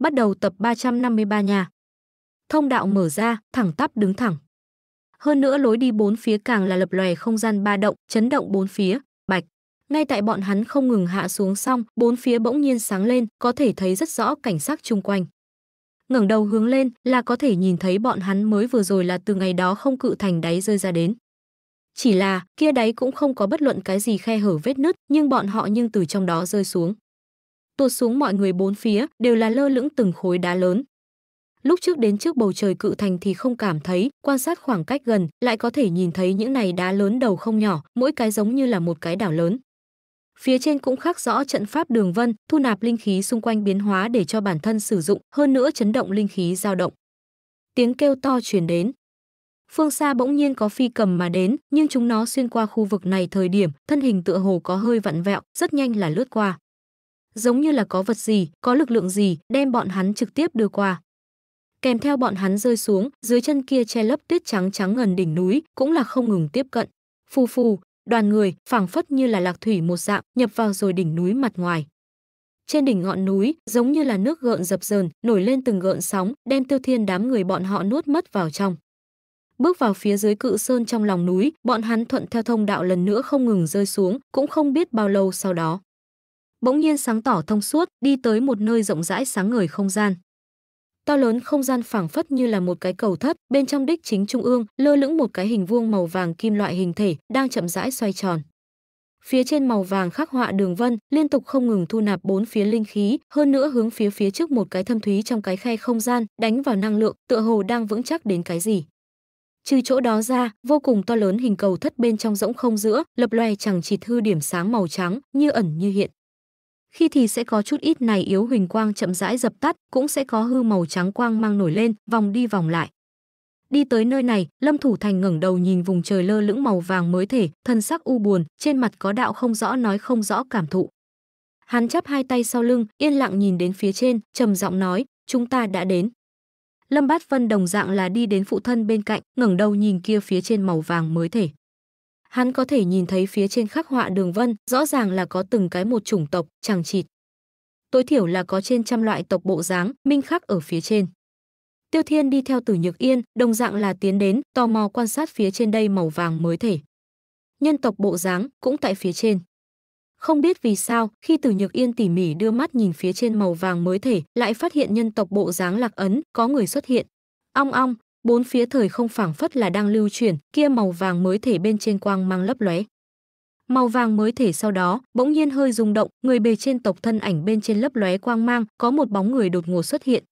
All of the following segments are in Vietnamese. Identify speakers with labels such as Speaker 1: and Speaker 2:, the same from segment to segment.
Speaker 1: bắt đầu tập 353 nhà. Thông đạo mở ra, thẳng tắp đứng thẳng. Hơn nữa lối đi bốn phía càng là lập lòe không gian ba động, chấn động bốn phía, bạch. Ngay tại bọn hắn không ngừng hạ xuống xong, bốn phía bỗng nhiên sáng lên, có thể thấy rất rõ cảnh sắc chung quanh. Ngẩng đầu hướng lên là có thể nhìn thấy bọn hắn mới vừa rồi là từ ngày đó không cự thành đáy rơi ra đến. Chỉ là, kia đáy cũng không có bất luận cái gì khe hở vết nứt, nhưng bọn họ nhưng từ trong đó rơi xuống tuột xuống mọi người bốn phía đều là lơ lửng từng khối đá lớn. Lúc trước đến trước bầu trời cự thành thì không cảm thấy, quan sát khoảng cách gần lại có thể nhìn thấy những này đá lớn đầu không nhỏ, mỗi cái giống như là một cái đảo lớn. Phía trên cũng khắc rõ trận pháp đường vân, thu nạp linh khí xung quanh biến hóa để cho bản thân sử dụng, hơn nữa chấn động linh khí dao động. Tiếng kêu to truyền đến. Phương xa bỗng nhiên có phi cầm mà đến, nhưng chúng nó xuyên qua khu vực này thời điểm, thân hình tựa hồ có hơi vặn vẹo, rất nhanh là lướt qua giống như là có vật gì, có lực lượng gì, đem bọn hắn trực tiếp đưa qua. Kèm theo bọn hắn rơi xuống, dưới chân kia che lấp tuyết trắng trắng ngần đỉnh núi, cũng là không ngừng tiếp cận. Phù phù, đoàn người, phảng phất như là lạc thủy một dạng, nhập vào rồi đỉnh núi mặt ngoài. Trên đỉnh ngọn núi, giống như là nước gợn dập dờn, nổi lên từng gợn sóng, đem tiêu thiên đám người bọn họ nuốt mất vào trong. Bước vào phía dưới cự sơn trong lòng núi, bọn hắn thuận theo thông đạo lần nữa không ngừng rơi xuống, cũng không biết bao lâu sau đó bỗng nhiên sáng tỏ thông suốt, đi tới một nơi rộng rãi sáng ngời không gian. To lớn không gian phảng phất như là một cái cầu thấp, bên trong đích chính trung ương, lơ lửng một cái hình vuông màu vàng kim loại hình thể, đang chậm rãi xoay tròn. Phía trên màu vàng khắc họa đường vân, liên tục không ngừng thu nạp bốn phía linh khí, hơn nữa hướng phía phía trước một cái thâm thúy trong cái khe không gian, đánh vào năng lượng, tựa hồ đang vững chắc đến cái gì. Trừ chỗ đó ra, vô cùng to lớn hình cầu thất bên trong rỗng không giữa, lập loè chẳng chỉ thư điểm sáng màu trắng, như ẩn như hiện khi thì sẽ có chút ít này yếu huỳnh quang chậm rãi dập tắt, cũng sẽ có hư màu trắng quang mang nổi lên, vòng đi vòng lại. Đi tới nơi này, Lâm Thủ Thành ngẩng đầu nhìn vùng trời lơ lững màu vàng mới thể, thân sắc u buồn, trên mặt có đạo không rõ nói không rõ cảm thụ. Hắn chắp hai tay sau lưng, yên lặng nhìn đến phía trên, trầm giọng nói, chúng ta đã đến. Lâm Bát Vân đồng dạng là đi đến phụ thân bên cạnh, ngẩng đầu nhìn kia phía trên màu vàng mới thể hắn có thể nhìn thấy phía trên khắc họa đường vân, rõ ràng là có từng cái một chủng tộc, chẳng chịt. Tối thiểu là có trên trăm loại tộc bộ dáng, minh khắc ở phía trên. Tiêu Thiên đi theo Tử Nhược Yên, đồng dạng là tiến đến, tò mò quan sát phía trên đây màu vàng mới thể. Nhân tộc bộ dáng cũng tại phía trên. Không biết vì sao, khi Tử Nhược Yên tỉ mỉ đưa mắt nhìn phía trên màu vàng mới thể, lại phát hiện nhân tộc bộ dáng lạc ấn, có người xuất hiện. Ong ong, bốn phía thời không phảng phất là đang lưu chuyển, kia màu vàng mới thể bên trên quang mang lấp lóe. Màu vàng mới thể sau đó, bỗng nhiên hơi rung động, người bề trên tộc thân ảnh bên trên lấp lóe quang mang, có một bóng người đột ngột xuất hiện.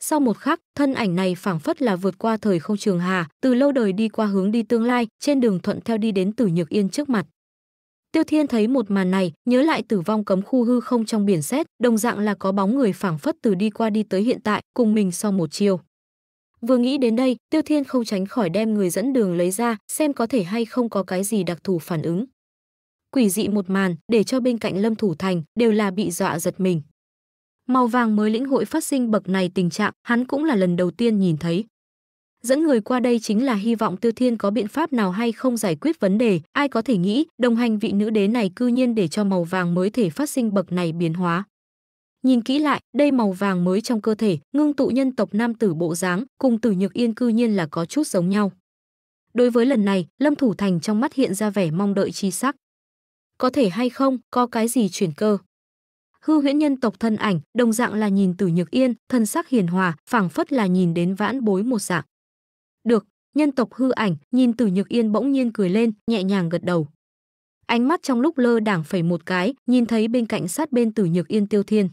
Speaker 1: Sau một khắc, thân ảnh này phảng phất là vượt qua thời không trường hà, từ lâu đời đi qua hướng đi tương lai, trên đường thuận theo đi đến Tử Nhược Yên trước mặt. Tiêu Thiên thấy một màn này, nhớ lại tử vong cấm khu hư không trong biển xét, đồng dạng là có bóng người phảng phất từ đi qua đi tới hiện tại, cùng mình sau một chiều. Vừa nghĩ đến đây, Tiêu Thiên không tránh khỏi đem người dẫn đường lấy ra, xem có thể hay không có cái gì đặc thù phản ứng. Quỷ dị một màn, để cho bên cạnh Lâm Thủ Thành đều là bị dọa giật mình. Màu vàng mới lĩnh hội phát sinh bậc này tình trạng, hắn cũng là lần đầu tiên nhìn thấy. Dẫn người qua đây chính là hy vọng Tiêu Thiên có biện pháp nào hay không giải quyết vấn đề, ai có thể nghĩ, đồng hành vị nữ đế này cư nhiên để cho màu vàng mới thể phát sinh bậc này biến hóa. Nhìn kỹ lại, đây màu vàng mới trong cơ thể, ngưng tụ nhân tộc nam tử bộ dáng, cùng Tử Nhược Yên cư nhiên là có chút giống nhau. Đối với lần này, Lâm Thủ Thành trong mắt hiện ra vẻ mong đợi chi sắc. Có thể hay không, có cái gì chuyển cơ? Hư huyễn nhân tộc thân ảnh, đồng dạng là nhìn Tử Nhược Yên, thân sắc hiền hòa, phảng phất là nhìn đến vãn bối một dạng. Được, nhân tộc hư ảnh, nhìn Tử Nhược Yên bỗng nhiên cười lên, nhẹ nhàng gật đầu. Ánh mắt trong lúc lơ đảng phẩy một cái, nhìn thấy bên cạnh sát bên Tử Nhược Yên Tiêu Thiên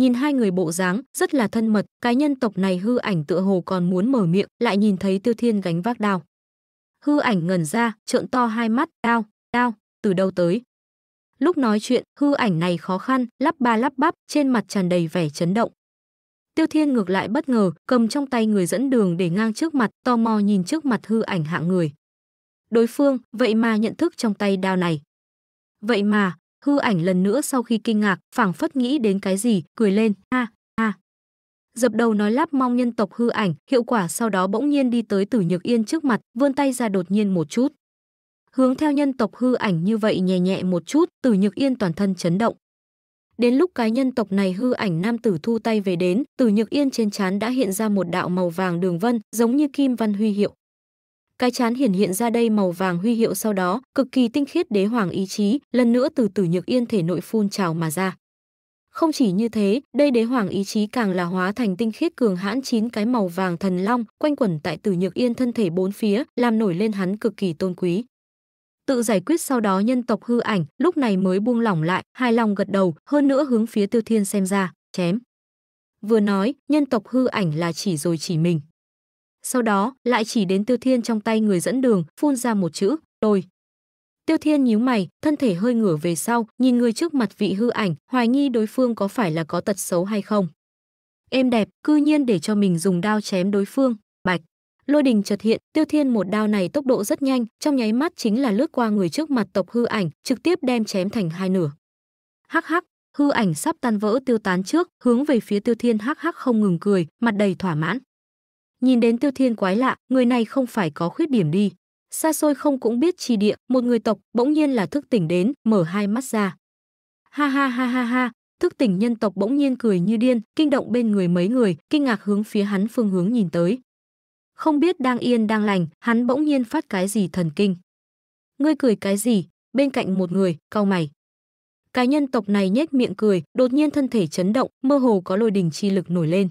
Speaker 1: nhìn hai người bộ dáng rất là thân mật cái nhân tộc này hư ảnh tựa hồ còn muốn mở miệng lại nhìn thấy tiêu thiên gánh vác đao hư ảnh ngẩn ra trợn to hai mắt đao đao từ đâu tới lúc nói chuyện hư ảnh này khó khăn lắp ba lắp bắp trên mặt tràn đầy vẻ chấn động tiêu thiên ngược lại bất ngờ cầm trong tay người dẫn đường để ngang trước mặt tò mò nhìn trước mặt hư ảnh hạng người đối phương vậy mà nhận thức trong tay đao này vậy mà hư ảnh lần nữa sau khi kinh ngạc phảng phất nghĩ đến cái gì cười lên ha ha dập đầu nói lắp mong nhân tộc hư ảnh hiệu quả sau đó bỗng nhiên đi tới tử nhược yên trước mặt vươn tay ra đột nhiên một chút hướng theo nhân tộc hư ảnh như vậy nhẹ nhẹ một chút tử nhược yên toàn thân chấn động đến lúc cái nhân tộc này hư ảnh nam tử thu tay về đến tử nhược yên trên trán đã hiện ra một đạo màu vàng đường vân giống như kim văn huy hiệu cái chán hiển hiện ra đây màu vàng huy hiệu sau đó, cực kỳ tinh khiết đế hoàng ý chí, lần nữa từ Tử Nhược Yên thể nội phun trào mà ra. Không chỉ như thế, đây đế hoàng ý chí càng là hóa thành tinh khiết cường hãn chín cái màu vàng thần long, quanh quẩn tại Tử Nhược Yên thân thể bốn phía, làm nổi lên hắn cực kỳ tôn quý. Tự giải quyết sau đó nhân tộc hư ảnh, lúc này mới buông lỏng lại, hai lòng gật đầu, hơn nữa hướng phía Tiêu Thiên xem ra, chém. Vừa nói, nhân tộc hư ảnh là chỉ rồi chỉ mình sau đó lại chỉ đến Tiêu Thiên trong tay người dẫn đường, phun ra một chữ, "Tôi." Tiêu Thiên nhíu mày, thân thể hơi ngửa về sau, nhìn người trước mặt vị hư ảnh, hoài nghi đối phương có phải là có tật xấu hay không. Em đẹp, cư nhiên để cho mình dùng đao chém đối phương, bạch. Lôi đình chợt hiện, Tiêu Thiên một đao này tốc độ rất nhanh, trong nháy mắt chính là lướt qua người trước mặt tộc hư ảnh, trực tiếp đem chém thành hai nửa. Hắc hắc, hư ảnh sắp tan vỡ tiêu tán trước, hướng về phía Tiêu Thiên hắc hắc không ngừng cười, mặt đầy thỏa mãn. Nhìn đến Tiêu Thiên quái lạ, người này không phải có khuyết điểm đi. Xa xôi không cũng biết chi địa, một người tộc bỗng nhiên là thức tỉnh đến, mở hai mắt ra. Ha ha ha ha ha, thức tỉnh nhân tộc bỗng nhiên cười như điên, kinh động bên người mấy người, kinh ngạc hướng phía hắn phương hướng nhìn tới. Không biết đang yên đang lành, hắn bỗng nhiên phát cái gì thần kinh. Ngươi cười cái gì? Bên cạnh một người, cau mày. Cái nhân tộc này nhếch miệng cười, đột nhiên thân thể chấn động, mơ hồ có lôi đình chi lực nổi lên.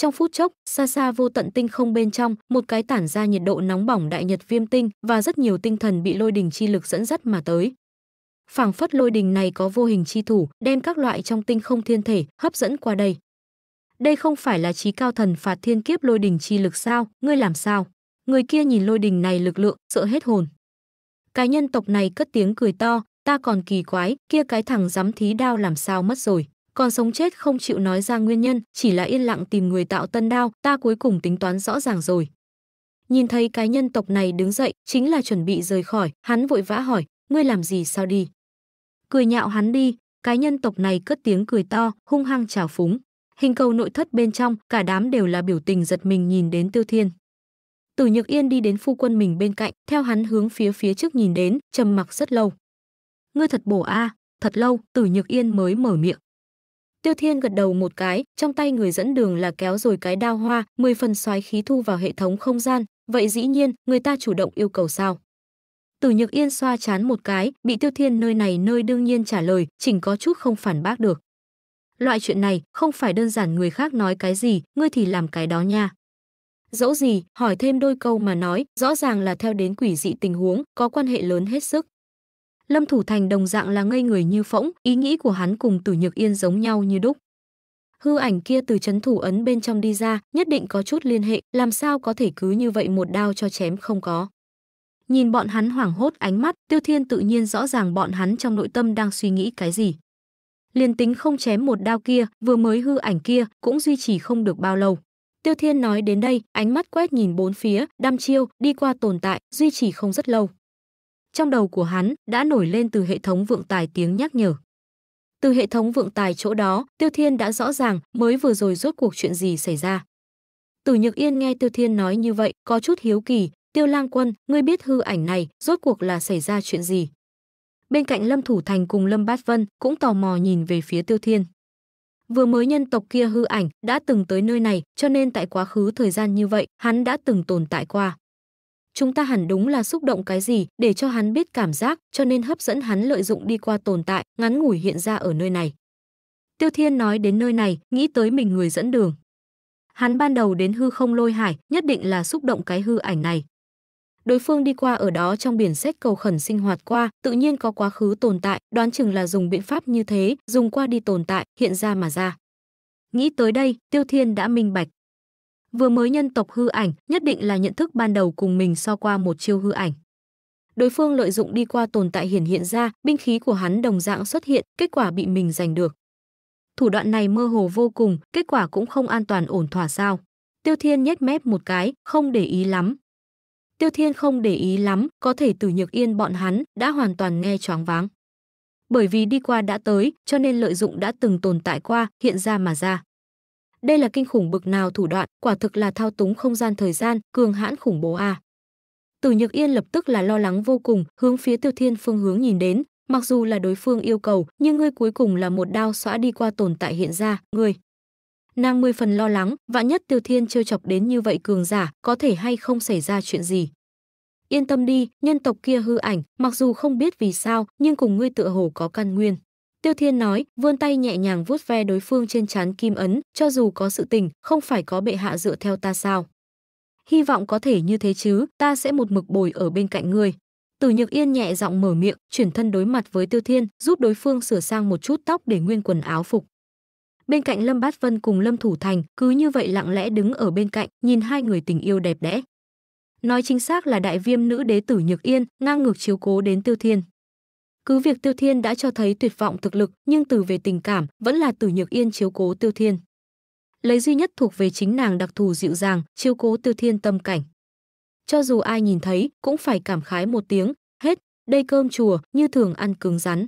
Speaker 1: Trong phút chốc, xa xa vô tận tinh không bên trong, một cái tản ra nhiệt độ nóng bỏng đại nhật viêm tinh và rất nhiều tinh thần bị lôi đình chi lực dẫn dắt mà tới. Phảng phất lôi đình này có vô hình chi thủ, đem các loại trong tinh không thiên thể hấp dẫn qua đây. Đây không phải là trí cao thần phạt thiên kiếp lôi đình chi lực sao, ngươi làm sao? Người kia nhìn lôi đình này lực lượng, sợ hết hồn. Cái nhân tộc này cất tiếng cười to, ta còn kỳ quái, kia cái thằng dám thí đao làm sao mất rồi còn sống chết không chịu nói ra nguyên nhân, chỉ là yên lặng tìm người tạo tân đao, ta cuối cùng tính toán rõ ràng rồi. Nhìn thấy cái nhân tộc này đứng dậy, chính là chuẩn bị rời khỏi, hắn vội vã hỏi, ngươi làm gì sao đi? Cười nhạo hắn đi, cái nhân tộc này cất tiếng cười to, hung hăng trào phúng. Hình cầu nội thất bên trong, cả đám đều là biểu tình giật mình nhìn đến Tiêu Thiên. tử Nhược Yên đi đến phu quân mình bên cạnh, theo hắn hướng phía phía trước nhìn đến, trầm mặc rất lâu. Ngươi thật bổ a, thật lâu, tử Nhược Yên mới mở miệng. Tiêu Thiên gật đầu một cái, trong tay người dẫn đường là kéo rồi cái đao hoa, 10 phần xoáy khí thu vào hệ thống không gian, vậy dĩ nhiên, người ta chủ động yêu cầu sao? Tử Nhược Yên xoa chán một cái, bị Tiêu Thiên nơi này nơi đương nhiên trả lời, chỉnh có chút không phản bác được. Loại chuyện này, không phải đơn giản người khác nói cái gì, ngươi thì làm cái đó nha. Dẫu gì, hỏi thêm đôi câu mà nói, rõ ràng là theo đến quỷ dị tình huống, có quan hệ lớn hết sức. Lâm Thủ Thành đồng dạng là ngây người như phỗng, ý nghĩ của hắn cùng Tử Nhược Yên giống nhau như đúc. Hư ảnh kia từ chấn thủ ấn bên trong đi ra, nhất định có chút liên hệ, làm sao có thể cứ như vậy một đao cho chém không có. Nhìn bọn hắn hoảng hốt ánh mắt, Tiêu Thiên tự nhiên rõ ràng bọn hắn trong nội tâm đang suy nghĩ cái gì. Liên tính không chém một đao kia, vừa mới hư ảnh kia cũng duy trì không được bao lâu. Tiêu Thiên nói đến đây, ánh mắt quét nhìn bốn phía, đăm chiêu, đi qua tồn tại, duy trì không rất lâu trong đầu của hắn đã nổi lên từ hệ thống vượng tài tiếng nhắc nhở. Từ hệ thống vượng tài chỗ đó, Tiêu Thiên đã rõ ràng mới vừa rồi rốt cuộc chuyện gì xảy ra. Từ Nhược Yên nghe Tiêu Thiên nói như vậy, có chút hiếu kỳ, Tiêu Lang Quân, ngươi biết hư ảnh này, rốt cuộc là xảy ra chuyện gì? Bên cạnh Lâm Thủ Thành cùng Lâm Bát Vân cũng tò mò nhìn về phía Tiêu Thiên. Vừa mới nhân tộc kia hư ảnh đã từng tới nơi này, cho nên tại quá khứ thời gian như vậy, hắn đã từng tồn tại qua chúng ta hẳn đúng là xúc động cái gì để cho hắn biết cảm giác, cho nên hấp dẫn hắn lợi dụng đi qua tồn tại, ngắn ngủi hiện ra ở nơi này. Tiêu Thiên nói đến nơi này, nghĩ tới mình người dẫn đường. Hắn ban đầu đến hư không lôi hải, nhất định là xúc động cái hư ảnh này. Đối phương đi qua ở đó trong biển xét cầu khẩn sinh hoạt qua, tự nhiên có quá khứ tồn tại, đoán chừng là dùng biện pháp như thế, dùng qua đi tồn tại, hiện ra mà ra. Nghĩ tới đây, Tiêu Thiên đã minh bạch vừa mới nhân tộc hư ảnh nhất định là nhận thức ban đầu cùng mình so qua một chiêu hư ảnh đối phương lợi dụng đi qua tồn tại hiển hiện ra binh khí của hắn đồng dạng xuất hiện kết quả bị mình giành được thủ đoạn này mơ hồ vô cùng kết quả cũng không an toàn ổn thỏa sao tiêu thiên nhếch mép một cái không để ý lắm tiêu thiên không để ý lắm có thể từ nhược yên bọn hắn đã hoàn toàn nghe choáng váng bởi vì đi qua đã tới cho nên lợi dụng đã từng tồn tại qua hiện ra mà ra đây là kinh khủng bực nào thủ đoạn, quả thực là thao túng không gian thời gian, cường hãn khủng bố à. Từ Nhược Yên lập tức là lo lắng vô cùng, hướng phía Tiêu Thiên phương hướng nhìn đến, mặc dù là đối phương yêu cầu, nhưng ngươi cuối cùng là một đao xóa đi qua tồn tại hiện ra, ngươi. Nàng mười phần lo lắng, vạn nhất Tiêu Thiên trêu chọc đến như vậy cường giả, có thể hay không xảy ra chuyện gì. Yên tâm đi, nhân tộc kia hư ảnh, mặc dù không biết vì sao, nhưng cùng ngươi tựa hồ có căn nguyên. Tiêu Thiên nói, vươn tay nhẹ nhàng vuốt ve đối phương trên trán kim ấn, cho dù có sự tình, không phải có bệ hạ dựa theo ta sao. Hy vọng có thể như thế chứ, ta sẽ một mực bồi ở bên cạnh ngươi. Từ Nhược Yên nhẹ giọng mở miệng, chuyển thân đối mặt với Tiêu Thiên, giúp đối phương sửa sang một chút tóc để nguyên quần áo phục. Bên cạnh Lâm Bát Vân cùng Lâm Thủ Thành, cứ như vậy lặng lẽ đứng ở bên cạnh, nhìn hai người tình yêu đẹp đẽ. Nói chính xác là đại viêm nữ đế tử Nhược Yên, ngang ngược chiếu cố đến Tiêu Thiên. Cứ việc Tiêu Thiên đã cho thấy tuyệt vọng thực lực, nhưng từ về tình cảm, vẫn là tử Nhược Yên chiếu cố Tiêu Thiên. Lấy duy nhất thuộc về chính nàng đặc thù dịu dàng, chiếu cố Tiêu Thiên tâm cảnh. Cho dù ai nhìn thấy, cũng phải cảm khái một tiếng, hết, đây cơm chùa, như thường ăn cứng rắn.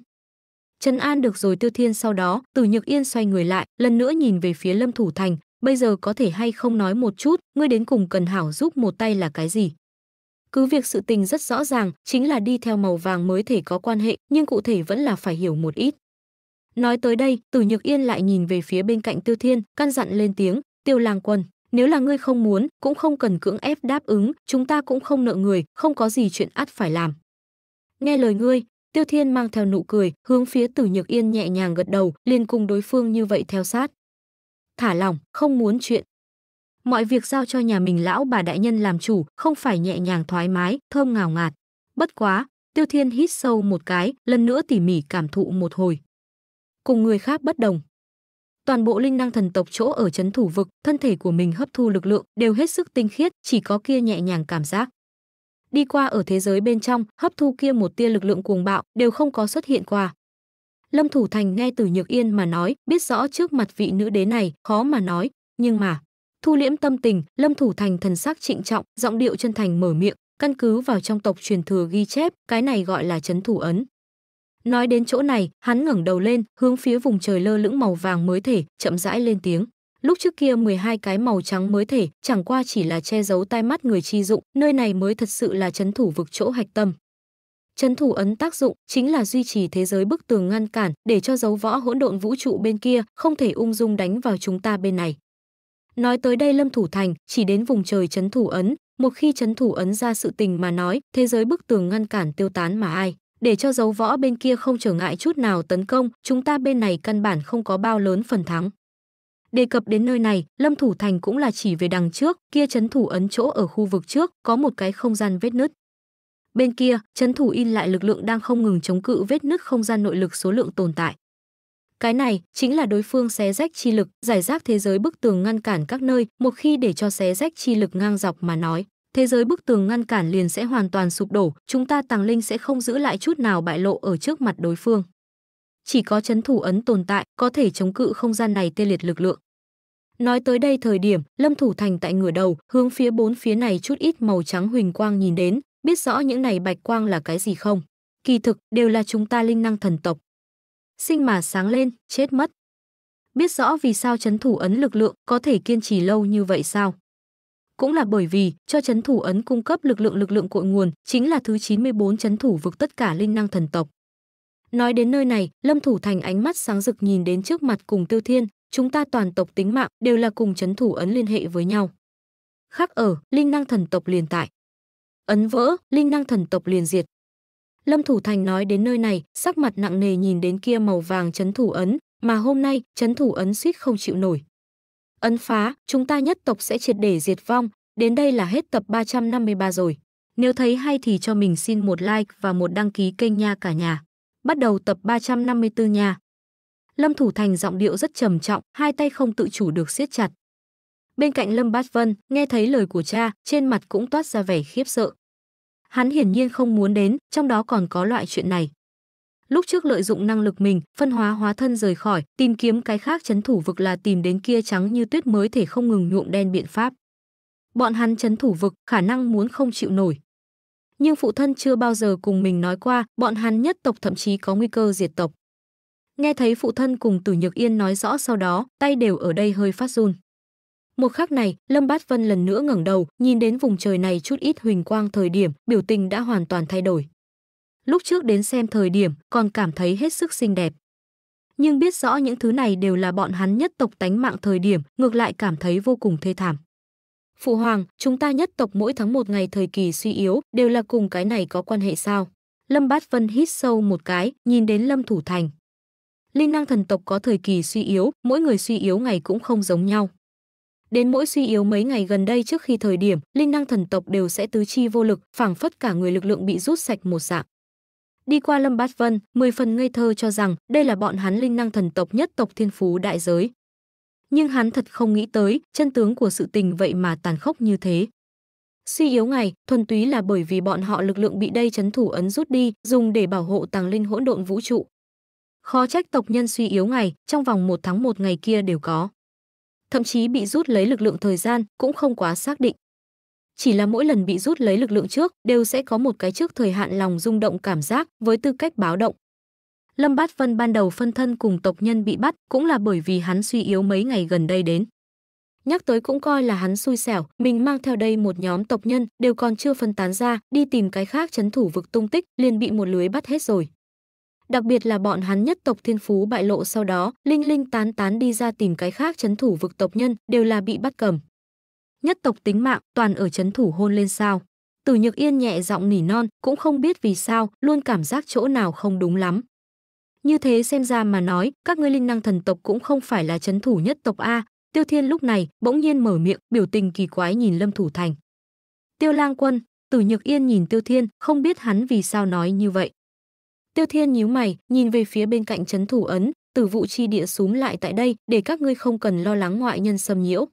Speaker 1: trần an được rồi Tiêu Thiên sau đó, tử Nhược Yên xoay người lại, lần nữa nhìn về phía Lâm Thủ Thành, bây giờ có thể hay không nói một chút, ngươi đến cùng cần hảo giúp một tay là cái gì? cứ việc sự tình rất rõ ràng chính là đi theo màu vàng mới thể có quan hệ nhưng cụ thể vẫn là phải hiểu một ít nói tới đây tử nhược yên lại nhìn về phía bên cạnh tiêu thiên căn dặn lên tiếng tiêu lang quân nếu là ngươi không muốn cũng không cần cưỡng ép đáp ứng chúng ta cũng không nợ người không có gì chuyện ắt phải làm nghe lời ngươi tiêu thiên mang theo nụ cười hướng phía tử nhược yên nhẹ nhàng gật đầu liền cùng đối phương như vậy theo sát thả lỏng không muốn chuyện mọi việc giao cho nhà mình lão bà đại nhân làm chủ, không phải nhẹ nhàng thoải mái, thơm ngào ngạt. Bất quá, Tiêu Thiên hít sâu một cái, lần nữa tỉ mỉ cảm thụ một hồi. Cùng người khác bất đồng. Toàn bộ linh năng thần tộc chỗ ở chấn thủ vực, thân thể của mình hấp thu lực lượng đều hết sức tinh khiết, chỉ có kia nhẹ nhàng cảm giác. Đi qua ở thế giới bên trong, hấp thu kia một tia lực lượng cuồng bạo đều không có xuất hiện qua. Lâm Thủ Thành nghe từ Nhược Yên mà nói, biết rõ trước mặt vị nữ đế này, khó mà nói, nhưng mà thu liễm tâm tình lâm thủ thành thần sắc trịnh trọng giọng điệu chân thành mở miệng căn cứ vào trong tộc truyền thừa ghi chép cái này gọi là chấn thủ ấn nói đến chỗ này hắn ngẩng đầu lên hướng phía vùng trời lơ lững màu vàng mới thể chậm rãi lên tiếng lúc trước kia 12 cái màu trắng mới thể chẳng qua chỉ là che giấu tai mắt người chi dụng nơi này mới thật sự là chấn thủ vực chỗ hạch tâm Chấn thủ ấn tác dụng chính là duy trì thế giới bức tường ngăn cản để cho dấu võ hỗn độn vũ trụ bên kia không thể ung dung đánh vào chúng ta bên này. Nói tới đây Lâm Thủ Thành chỉ đến vùng trời chấn thủ ấn, một khi chấn thủ ấn ra sự tình mà nói, thế giới bức tường ngăn cản tiêu tán mà ai, để cho dấu võ bên kia không trở ngại chút nào tấn công, chúng ta bên này căn bản không có bao lớn phần thắng. Đề cập đến nơi này, Lâm Thủ Thành cũng là chỉ về đằng trước, kia chấn thủ ấn chỗ ở khu vực trước, có một cái không gian vết nứt. Bên kia, chấn thủ in lại lực lượng đang không ngừng chống cự vết nứt không gian nội lực số lượng tồn tại. Cái này chính là đối phương xé rách chi lực, giải rác thế giới bức tường ngăn cản các nơi, một khi để cho xé rách chi lực ngang dọc mà nói, thế giới bức tường ngăn cản liền sẽ hoàn toàn sụp đổ, chúng ta tàng linh sẽ không giữ lại chút nào bại lộ ở trước mặt đối phương. Chỉ có chấn thủ ấn tồn tại, có thể chống cự không gian này tê liệt lực lượng. Nói tới đây thời điểm, Lâm Thủ Thành tại ngửa đầu, hướng phía bốn phía này chút ít màu trắng huỳnh quang nhìn đến, biết rõ những này bạch quang là cái gì không? Kỳ thực, đều là chúng ta linh năng thần tộc sinh mà sáng lên, chết mất. Biết rõ vì sao chấn thủ ấn lực lượng có thể kiên trì lâu như vậy sao? Cũng là bởi vì cho chấn thủ ấn cung cấp lực lượng lực lượng cội nguồn chính là thứ 94 chấn thủ vực tất cả linh năng thần tộc. Nói đến nơi này, Lâm Thủ Thành ánh mắt sáng rực nhìn đến trước mặt cùng Tiêu Thiên, chúng ta toàn tộc tính mạng đều là cùng chấn thủ ấn liên hệ với nhau. Khác ở, linh năng thần tộc liền tại. Ấn vỡ, linh năng thần tộc liền diệt, Lâm Thủ Thành nói đến nơi này, sắc mặt nặng nề nhìn đến kia màu vàng chấn thủ ấn, mà hôm nay chấn thủ ấn suýt không chịu nổi. Ấn phá, chúng ta nhất tộc sẽ triệt để diệt vong, đến đây là hết tập 353 rồi. Nếu thấy hay thì cho mình xin một like và một đăng ký kênh nha cả nhà. Bắt đầu tập 354 nha. Lâm Thủ Thành giọng điệu rất trầm trọng, hai tay không tự chủ được siết chặt. Bên cạnh Lâm Bát Vân, nghe thấy lời của cha, trên mặt cũng toát ra vẻ khiếp sợ hắn hiển nhiên không muốn đến, trong đó còn có loại chuyện này. Lúc trước lợi dụng năng lực mình, phân hóa hóa thân rời khỏi, tìm kiếm cái khác chấn thủ vực là tìm đến kia trắng như tuyết mới thể không ngừng nhuộm đen biện pháp. Bọn hắn chấn thủ vực khả năng muốn không chịu nổi. Nhưng phụ thân chưa bao giờ cùng mình nói qua, bọn hắn nhất tộc thậm chí có nguy cơ diệt tộc. Nghe thấy phụ thân cùng Tử Nhược Yên nói rõ sau đó, tay đều ở đây hơi phát run. Một khắc này, Lâm Bát Vân lần nữa ngẩng đầu, nhìn đến vùng trời này chút ít huỳnh quang thời điểm, biểu tình đã hoàn toàn thay đổi. Lúc trước đến xem thời điểm, còn cảm thấy hết sức xinh đẹp. Nhưng biết rõ những thứ này đều là bọn hắn nhất tộc tánh mạng thời điểm, ngược lại cảm thấy vô cùng thê thảm. Phụ hoàng, chúng ta nhất tộc mỗi tháng một ngày thời kỳ suy yếu, đều là cùng cái này có quan hệ sao? Lâm Bát Vân hít sâu một cái, nhìn đến Lâm Thủ Thành. Linh năng thần tộc có thời kỳ suy yếu, mỗi người suy yếu ngày cũng không giống nhau. Đến mỗi suy yếu mấy ngày gần đây trước khi thời điểm, linh năng thần tộc đều sẽ tứ chi vô lực, phảng phất cả người lực lượng bị rút sạch một dạng. Đi qua Lâm Bát Vân, mười phần ngây thơ cho rằng đây là bọn hắn linh năng thần tộc nhất tộc thiên phú đại giới. Nhưng hắn thật không nghĩ tới, chân tướng của sự tình vậy mà tàn khốc như thế. Suy yếu ngày, thuần túy là bởi vì bọn họ lực lượng bị đây chấn thủ ấn rút đi, dùng để bảo hộ tàng linh hỗn độn vũ trụ. Khó trách tộc nhân suy yếu ngày, trong vòng một tháng một ngày kia đều có thậm chí bị rút lấy lực lượng thời gian cũng không quá xác định. Chỉ là mỗi lần bị rút lấy lực lượng trước đều sẽ có một cái trước thời hạn lòng rung động cảm giác với tư cách báo động. Lâm Bát Vân ban đầu phân thân cùng tộc nhân bị bắt cũng là bởi vì hắn suy yếu mấy ngày gần đây đến. Nhắc tới cũng coi là hắn xui xẻo, mình mang theo đây một nhóm tộc nhân đều còn chưa phân tán ra, đi tìm cái khác chấn thủ vực tung tích, liền bị một lưới bắt hết rồi đặc biệt là bọn hắn nhất tộc thiên phú bại lộ sau đó, linh linh tán tán đi ra tìm cái khác chấn thủ vực tộc nhân, đều là bị bắt cầm. Nhất tộc tính mạng, toàn ở chấn thủ hôn lên sao. Từ Nhược Yên nhẹ giọng nỉ non, cũng không biết vì sao, luôn cảm giác chỗ nào không đúng lắm. Như thế xem ra mà nói, các ngươi linh năng thần tộc cũng không phải là chấn thủ nhất tộc A. Tiêu Thiên lúc này, bỗng nhiên mở miệng, biểu tình kỳ quái nhìn Lâm Thủ Thành. Tiêu Lang Quân, Tử Nhược Yên nhìn Tiêu Thiên, không biết hắn vì sao nói như vậy. Tiêu Thiên nhíu mày, nhìn về phía bên cạnh trấn thủ ấn, tử vụ chi địa súm lại tại đây để các ngươi không cần lo lắng ngoại nhân xâm nhiễu.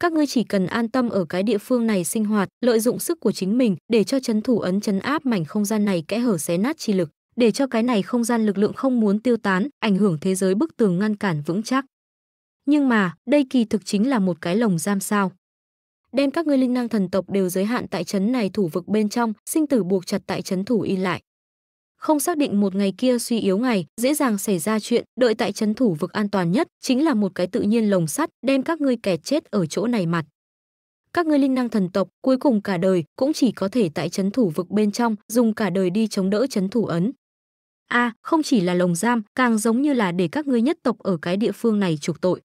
Speaker 1: Các ngươi chỉ cần an tâm ở cái địa phương này sinh hoạt, lợi dụng sức của chính mình để cho trấn thủ ấn trấn áp mảnh không gian này kẽ hở xé nát chi lực, để cho cái này không gian lực lượng không muốn tiêu tán, ảnh hưởng thế giới bức tường ngăn cản vững chắc. Nhưng mà, đây kỳ thực chính là một cái lồng giam sao? Đem các ngươi linh năng thần tộc đều giới hạn tại trấn này thủ vực bên trong, sinh tử buộc chặt tại trấn thủ y lại, không xác định một ngày kia suy yếu ngày dễ dàng xảy ra chuyện đợi tại trấn thủ vực an toàn nhất chính là một cái tự nhiên lồng sắt đem các ngươi kẻ chết ở chỗ này mặt các ngươi linh năng thần tộc cuối cùng cả đời cũng chỉ có thể tại trấn thủ vực bên trong dùng cả đời đi chống đỡ trấn thủ ấn a à, không chỉ là lồng giam càng giống như là để các ngươi nhất tộc ở cái địa phương này trục tội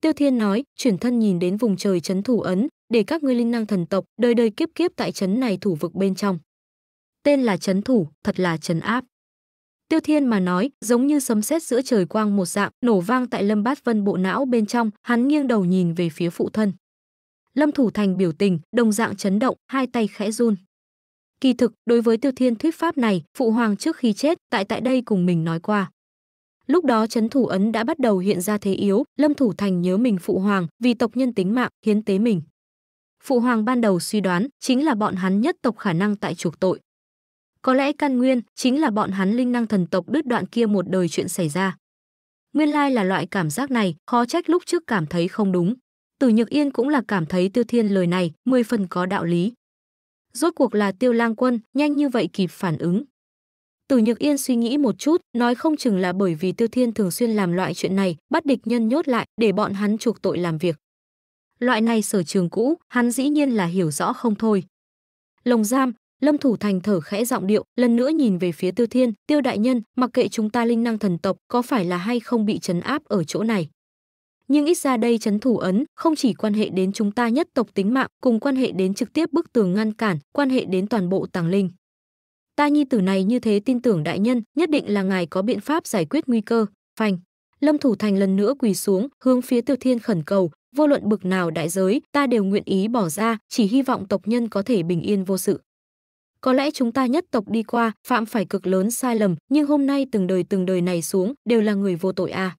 Speaker 1: tiêu thiên nói chuyển thân nhìn đến vùng trời trấn thủ ấn để các ngươi linh năng thần tộc đời đời kiếp kiếp tại trấn này thủ vực bên trong tên là chấn thủ, thật là chấn áp. Tiêu Thiên mà nói, giống như sấm sét giữa trời quang một dạng, nổ vang tại Lâm Bát Vân bộ não bên trong, hắn nghiêng đầu nhìn về phía phụ thân. Lâm Thủ Thành biểu tình, đồng dạng chấn động, hai tay khẽ run. Kỳ thực, đối với Tiêu Thiên thuyết pháp này, phụ hoàng trước khi chết, tại tại đây cùng mình nói qua. Lúc đó chấn thủ ấn đã bắt đầu hiện ra thế yếu, Lâm Thủ Thành nhớ mình phụ hoàng, vì tộc nhân tính mạng, hiến tế mình. Phụ hoàng ban đầu suy đoán, chính là bọn hắn nhất tộc khả năng tại chuộc tội. Có lẽ căn nguyên chính là bọn hắn linh năng thần tộc đứt đoạn kia một đời chuyện xảy ra. Nguyên lai là loại cảm giác này, khó trách lúc trước cảm thấy không đúng. tử Nhược Yên cũng là cảm thấy Tiêu Thiên lời này mười phần có đạo lý. Rốt cuộc là Tiêu Lang Quân, nhanh như vậy kịp phản ứng. tử Nhược Yên suy nghĩ một chút, nói không chừng là bởi vì Tiêu Thiên thường xuyên làm loại chuyện này, bắt địch nhân nhốt lại để bọn hắn chuộc tội làm việc. Loại này sở trường cũ, hắn dĩ nhiên là hiểu rõ không thôi. Lồng giam, Lâm Thủ Thành thở khẽ giọng điệu, lần nữa nhìn về phía Tiêu Thiên, "Tiêu đại nhân, mặc kệ chúng ta linh năng thần tộc có phải là hay không bị trấn áp ở chỗ này, nhưng ít ra đây chấn thủ ấn không chỉ quan hệ đến chúng ta nhất tộc tính mạng, cùng quan hệ đến trực tiếp bức tường ngăn cản, quan hệ đến toàn bộ tàng linh." Ta nhi tử này như thế tin tưởng đại nhân, nhất định là ngài có biện pháp giải quyết nguy cơ. Phanh. Lâm Thủ Thành lần nữa quỳ xuống, hướng phía Tiêu Thiên khẩn cầu, vô luận bực nào đại giới, ta đều nguyện ý bỏ ra, chỉ hy vọng tộc nhân có thể bình yên vô sự có lẽ chúng ta nhất tộc đi qua phạm phải cực lớn sai lầm nhưng hôm nay từng đời từng đời này xuống đều là người vô tội à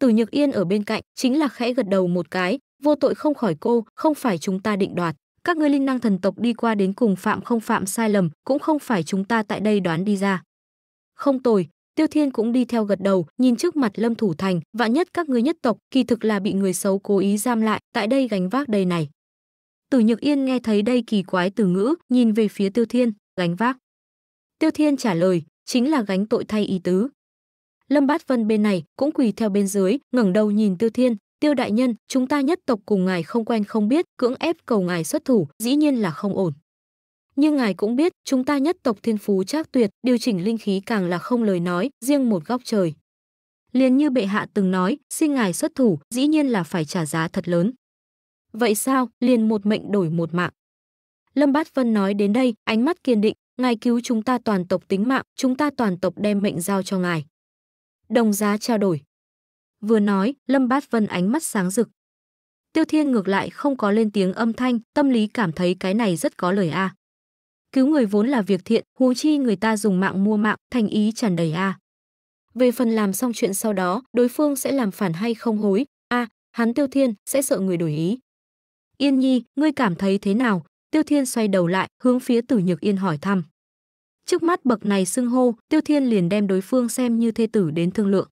Speaker 1: Tử nhược yên ở bên cạnh chính là khẽ gật đầu một cái vô tội không khỏi cô không phải chúng ta định đoạt các ngươi linh năng thần tộc đi qua đến cùng phạm không phạm sai lầm cũng không phải chúng ta tại đây đoán đi ra không tồi tiêu thiên cũng đi theo gật đầu nhìn trước mặt lâm thủ thành vạn nhất các ngươi nhất tộc kỳ thực là bị người xấu cố ý giam lại tại đây gánh vác đây này Tử Nhược Yên nghe thấy đây kỳ quái từ ngữ, nhìn về phía Tiêu Thiên, gánh vác. Tiêu Thiên trả lời, chính là gánh tội thay ý tứ. Lâm Bát Vân bên này cũng quỳ theo bên dưới, ngẩng đầu nhìn Tiêu Thiên, "Tiêu đại nhân, chúng ta nhất tộc cùng ngài không quen không biết, cưỡng ép cầu ngài xuất thủ, dĩ nhiên là không ổn." Nhưng ngài cũng biết, chúng ta nhất tộc thiên phú chắc tuyệt, điều chỉnh linh khí càng là không lời nói, riêng một góc trời. Liền như bệ hạ từng nói, xin ngài xuất thủ, dĩ nhiên là phải trả giá thật lớn. Vậy sao, liền một mệnh đổi một mạng. Lâm Bát Vân nói đến đây, ánh mắt kiên định, ngài cứu chúng ta toàn tộc tính mạng, chúng ta toàn tộc đem mệnh giao cho ngài. Đồng giá trao đổi. Vừa nói, Lâm Bát Vân ánh mắt sáng rực. Tiêu Thiên ngược lại không có lên tiếng âm thanh, tâm lý cảm thấy cái này rất có lời a. Cứu người vốn là việc thiện, huống chi người ta dùng mạng mua mạng, thành ý tràn đầy a. Về phần làm xong chuyện sau đó, đối phương sẽ làm phản hay không hối, a, hắn Tiêu Thiên sẽ sợ người đổi ý. Yên Nhi, ngươi cảm thấy thế nào? Tiêu Thiên xoay đầu lại, hướng phía Tử Nhược Yên hỏi thăm. Trước mắt bậc này xưng hô, Tiêu Thiên liền đem đối phương xem như thê tử đến thương lượng.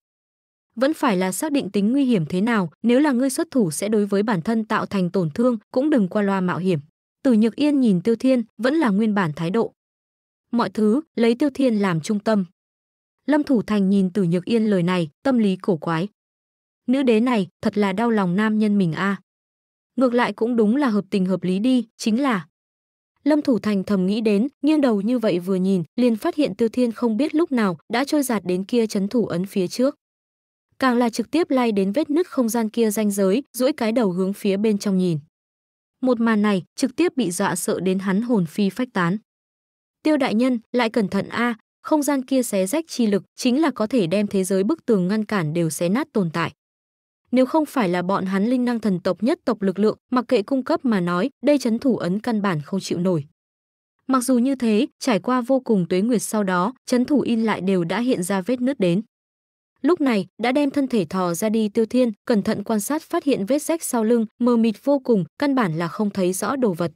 Speaker 1: Vẫn phải là xác định tính nguy hiểm thế nào, nếu là ngươi xuất thủ sẽ đối với bản thân tạo thành tổn thương, cũng đừng qua loa mạo hiểm. Tử Nhược Yên nhìn Tiêu Thiên, vẫn là nguyên bản thái độ. Mọi thứ, lấy Tiêu Thiên làm trung tâm. Lâm Thủ Thành nhìn Tử Nhược Yên lời này, tâm lý cổ quái. Nữ đế này, thật là đau lòng nam nhân mình a. À ngược lại cũng đúng là hợp tình hợp lý đi, chính là Lâm Thủ Thành thầm nghĩ đến, nghiêng đầu như vậy vừa nhìn, liền phát hiện Tiêu Thiên không biết lúc nào đã trôi giạt đến kia chấn thủ ấn phía trước. Càng là trực tiếp lay đến vết nứt không gian kia ranh giới, duỗi cái đầu hướng phía bên trong nhìn. Một màn này trực tiếp bị dọa sợ đến hắn hồn phi phách tán. Tiêu đại nhân, lại cẩn thận a, không gian kia xé rách chi lực chính là có thể đem thế giới bức tường ngăn cản đều xé nát tồn tại. Nếu không phải là bọn hắn linh năng thần tộc nhất tộc lực lượng, mặc kệ cung cấp mà nói, đây chấn thủ ấn căn bản không chịu nổi. Mặc dù như thế, trải qua vô cùng tuế nguyệt sau đó, chấn thủ in lại đều đã hiện ra vết nứt đến. Lúc này, đã đem thân thể thò ra đi Tiêu Thiên, cẩn thận quan sát phát hiện vết rách sau lưng, mờ mịt vô cùng, căn bản là không thấy rõ đồ vật.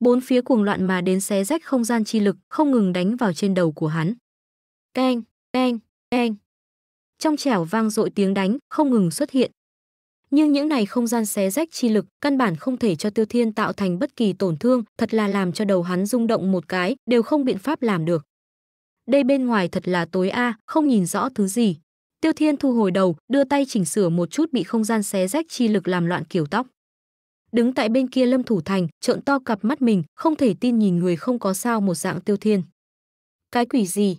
Speaker 1: Bốn phía cuồng loạn mà đến xé rách không gian chi lực, không ngừng đánh vào trên đầu của hắn. Keng, keng, keng trong trẻo vang dội tiếng đánh không ngừng xuất hiện. Nhưng những này không gian xé rách chi lực căn bản không thể cho Tiêu Thiên tạo thành bất kỳ tổn thương, thật là làm cho đầu hắn rung động một cái, đều không biện pháp làm được. Đây bên ngoài thật là tối a, à, không nhìn rõ thứ gì. Tiêu Thiên thu hồi đầu, đưa tay chỉnh sửa một chút bị không gian xé rách chi lực làm loạn kiểu tóc. Đứng tại bên kia Lâm Thủ Thành, trợn to cặp mắt mình, không thể tin nhìn người không có sao một dạng Tiêu Thiên. Cái quỷ gì,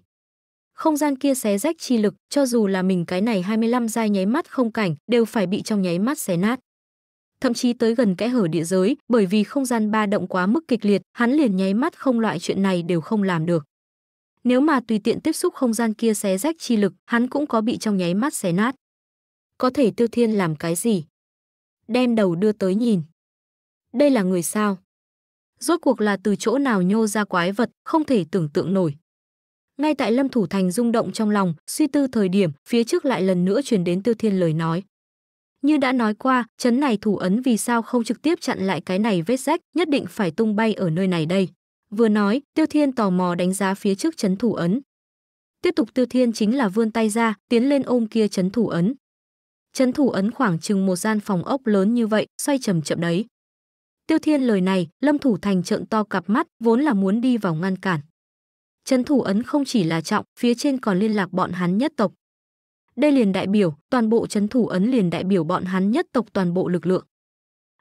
Speaker 1: không gian kia xé rách chi lực, cho dù là mình cái này 25 giai nháy mắt không cảnh, đều phải bị trong nháy mắt xé nát. Thậm chí tới gần kẽ hở địa giới, bởi vì không gian ba động quá mức kịch liệt, hắn liền nháy mắt không loại chuyện này đều không làm được. Nếu mà tùy tiện tiếp xúc không gian kia xé rách chi lực, hắn cũng có bị trong nháy mắt xé nát. Có thể Tiêu Thiên làm cái gì? Đem đầu đưa tới nhìn. Đây là người sao? Rốt cuộc là từ chỗ nào nhô ra quái vật, không thể tưởng tượng nổi ngay tại lâm thủ thành rung động trong lòng suy tư thời điểm phía trước lại lần nữa truyền đến tiêu thiên lời nói như đã nói qua chấn này thủ ấn vì sao không trực tiếp chặn lại cái này vết rách nhất định phải tung bay ở nơi này đây vừa nói tiêu thiên tò mò đánh giá phía trước chấn thủ ấn tiếp tục tiêu thiên chính là vươn tay ra tiến lên ôm kia chấn thủ ấn chấn thủ ấn khoảng chừng một gian phòng ốc lớn như vậy xoay chậm chậm đấy tiêu thiên lời này lâm thủ thành trợn to cặp mắt vốn là muốn đi vào ngăn cản Trấn thủ ấn không chỉ là trọng, phía trên còn liên lạc bọn hắn nhất tộc. Đây liền đại biểu, toàn bộ trấn thủ ấn liền đại biểu bọn hắn nhất tộc toàn bộ lực lượng.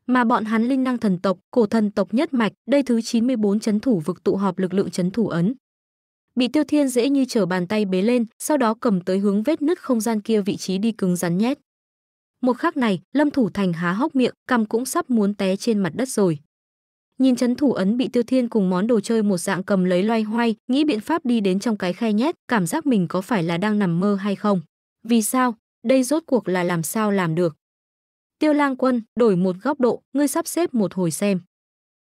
Speaker 1: Mà bọn hắn linh năng thần tộc, cổ thần tộc nhất mạch, đây thứ 94 trấn thủ vực tụ họp lực lượng trấn thủ ấn. Bị Tiêu Thiên dễ như trở bàn tay bế lên, sau đó cầm tới hướng vết nứt không gian kia vị trí đi cứng rắn nhét. Một khắc này, Lâm Thủ Thành há hốc miệng, cằm cũng sắp muốn té trên mặt đất rồi nhìn chấn thủ ấn bị tiêu thiên cùng món đồ chơi một dạng cầm lấy loay hoay nghĩ biện pháp đi đến trong cái khe nhét cảm giác mình có phải là đang nằm mơ hay không vì sao đây rốt cuộc là làm sao làm được tiêu lang quân đổi một góc độ ngươi sắp xếp một hồi xem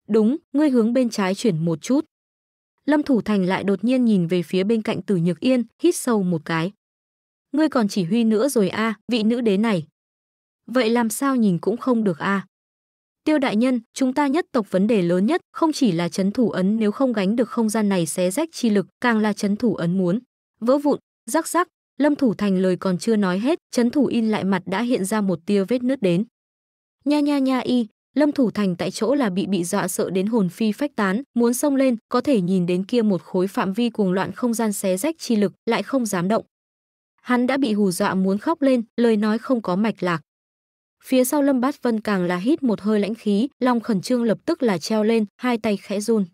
Speaker 1: đúng ngươi hướng bên trái chuyển một chút lâm thủ thành lại đột nhiên nhìn về phía bên cạnh tử nhược yên hít sâu một cái ngươi còn chỉ huy nữa rồi a à, vị nữ đế này vậy làm sao nhìn cũng không được a à? Tiêu đại nhân, chúng ta nhất tộc vấn đề lớn nhất không chỉ là chấn thủ ấn nếu không gánh được không gian này xé rách chi lực, càng là chấn thủ ấn muốn vỡ vụn, rắc rắc. Lâm Thủ Thành lời còn chưa nói hết, chấn thủ in lại mặt đã hiện ra một tia vết nứt đến. Nha nha nha y, Lâm Thủ Thành tại chỗ là bị bị dọa sợ đến hồn phi phách tán, muốn xông lên, có thể nhìn đến kia một khối phạm vi cuồng loạn không gian xé rách chi lực, lại không dám động. Hắn đã bị hù dọa muốn khóc lên, lời nói không có mạch lạc. Phía sau Lâm Bát Vân càng là hít một hơi lãnh khí, lòng khẩn trương lập tức là treo lên, hai tay khẽ run.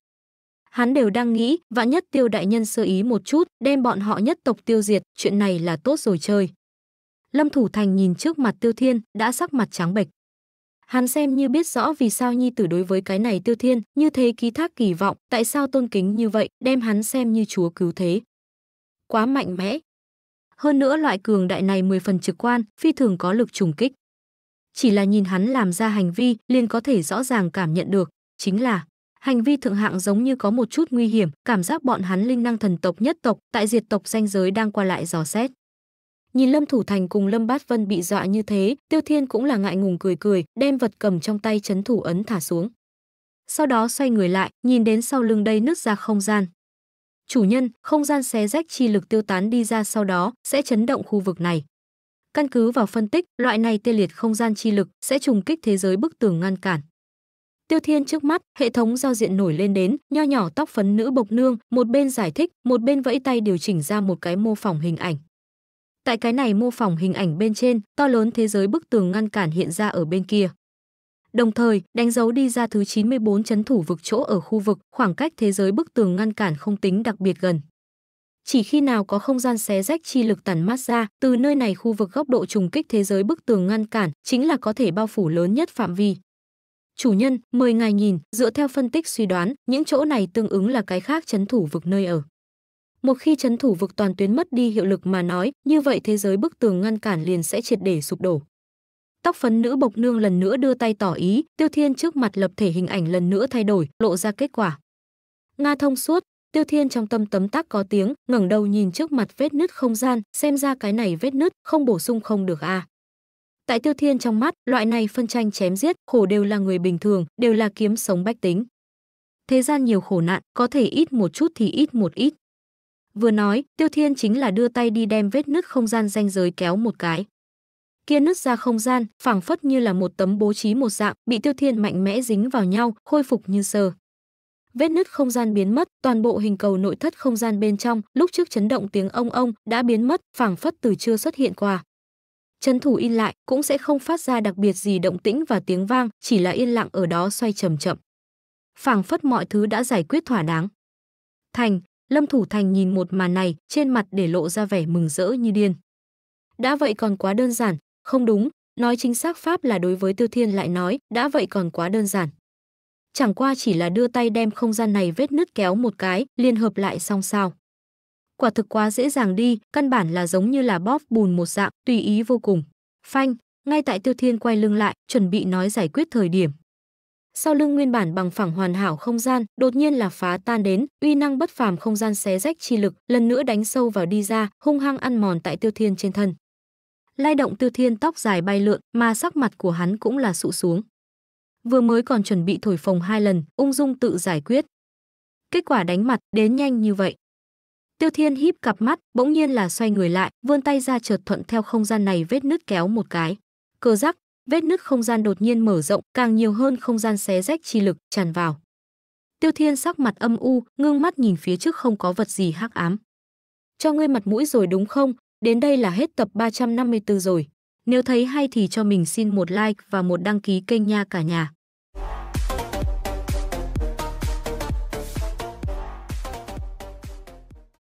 Speaker 1: Hắn đều đang nghĩ, vạn nhất tiêu đại nhân sơ ý một chút, đem bọn họ nhất tộc tiêu diệt, chuyện này là tốt rồi chơi. Lâm Thủ Thành nhìn trước mặt Tiêu Thiên, đã sắc mặt trắng bệch. Hắn xem như biết rõ vì sao Nhi tử đối với cái này Tiêu Thiên, như thế ký thác kỳ vọng, tại sao tôn kính như vậy, đem hắn xem như chúa cứu thế. Quá mạnh mẽ. Hơn nữa loại cường đại này mười phần trực quan, phi thường có lực trùng kích chỉ là nhìn hắn làm ra hành vi liền có thể rõ ràng cảm nhận được, chính là hành vi thượng hạng giống như có một chút nguy hiểm, cảm giác bọn hắn linh năng thần tộc nhất tộc tại diệt tộc danh giới đang qua lại dò xét. Nhìn Lâm Thủ Thành cùng Lâm Bát Vân bị dọa như thế, Tiêu Thiên cũng là ngại ngùng cười cười, đem vật cầm trong tay chấn thủ ấn thả xuống. Sau đó xoay người lại, nhìn đến sau lưng đây nứt ra không gian. Chủ nhân, không gian xé rách chi lực tiêu tán đi ra sau đó, sẽ chấn động khu vực này. Căn cứ vào phân tích, loại này tê liệt không gian chi lực sẽ trùng kích thế giới bức tường ngăn cản. Tiêu Thiên trước mắt, hệ thống giao diện nổi lên đến, nho nhỏ tóc phấn nữ bộc nương, một bên giải thích, một bên vẫy tay điều chỉnh ra một cái mô phỏng hình ảnh. Tại cái này mô phỏng hình ảnh bên trên, to lớn thế giới bức tường ngăn cản hiện ra ở bên kia. Đồng thời, đánh dấu đi ra thứ 94 chấn thủ vực chỗ ở khu vực, khoảng cách thế giới bức tường ngăn cản không tính đặc biệt gần. Chỉ khi nào có không gian xé rách chi lực tản mát ra, từ nơi này khu vực góc độ trùng kích thế giới bức tường ngăn cản chính là có thể bao phủ lớn nhất phạm vi. Chủ nhân, mời ngài nhìn, dựa theo phân tích suy đoán, những chỗ này tương ứng là cái khác chấn thủ vực nơi ở. Một khi chấn thủ vực toàn tuyến mất đi hiệu lực mà nói, như vậy thế giới bức tường ngăn cản liền sẽ triệt để sụp đổ. Tóc phấn nữ bộc nương lần nữa đưa tay tỏ ý, Tiêu Thiên trước mặt lập thể hình ảnh lần nữa thay đổi, lộ ra kết quả. Nga thông suốt, Tiêu Thiên trong tâm tấm tắc có tiếng, ngẩng đầu nhìn trước mặt vết nứt không gian, xem ra cái này vết nứt không bổ sung không được à. Tại Tiêu Thiên trong mắt, loại này phân tranh chém giết, khổ đều là người bình thường, đều là kiếm sống bách tính. Thế gian nhiều khổ nạn, có thể ít một chút thì ít một ít. Vừa nói, Tiêu Thiên chính là đưa tay đi đem vết nứt không gian ranh giới kéo một cái. Kia nứt ra không gian, phảng phất như là một tấm bố trí một dạng, bị Tiêu Thiên mạnh mẽ dính vào nhau, khôi phục như sơ vết nứt không gian biến mất toàn bộ hình cầu nội thất không gian bên trong lúc trước chấn động tiếng ông ông đã biến mất phảng phất từ chưa xuất hiện qua trấn thủ in lại cũng sẽ không phát ra đặc biệt gì động tĩnh và tiếng vang chỉ là yên lặng ở đó xoay chậm chậm phảng phất mọi thứ đã giải quyết thỏa đáng thành lâm thủ thành nhìn một màn này trên mặt để lộ ra vẻ mừng rỡ như điên đã vậy còn quá đơn giản không đúng nói chính xác pháp là đối với tiêu thiên lại nói đã vậy còn quá đơn giản chẳng qua chỉ là đưa tay đem không gian này vết nứt kéo một cái, liên hợp lại xong sao. Quả thực quá dễ dàng đi, căn bản là giống như là bóp bùn một dạng, tùy ý vô cùng. Phanh, ngay tại Tiêu Thiên quay lưng lại, chuẩn bị nói giải quyết thời điểm. Sau lưng nguyên bản bằng phẳng hoàn hảo không gian, đột nhiên là phá tan đến, uy năng bất phàm không gian xé rách chi lực, lần nữa đánh sâu vào đi ra, hung hăng ăn mòn tại Tiêu Thiên trên thân. Lai động Tiêu Thiên tóc dài bay lượn, mà sắc mặt của hắn cũng là sụ xuống vừa mới còn chuẩn bị thổi phồng hai lần, ung dung tự giải quyết. Kết quả đánh mặt đến nhanh như vậy. Tiêu Thiên híp cặp mắt, bỗng nhiên là xoay người lại, vươn tay ra chợt thuận theo không gian này vết nứt kéo một cái. Cờ rắc, vết nứt không gian đột nhiên mở rộng, càng nhiều hơn không gian xé rách chi lực tràn vào. Tiêu Thiên sắc mặt âm u, ngưng mắt nhìn phía trước không có vật gì hắc ám. Cho ngươi mặt mũi rồi đúng không? Đến đây là hết tập 354 rồi. Nếu thấy hay thì cho mình xin một like và một đăng ký kênh nha cả nhà.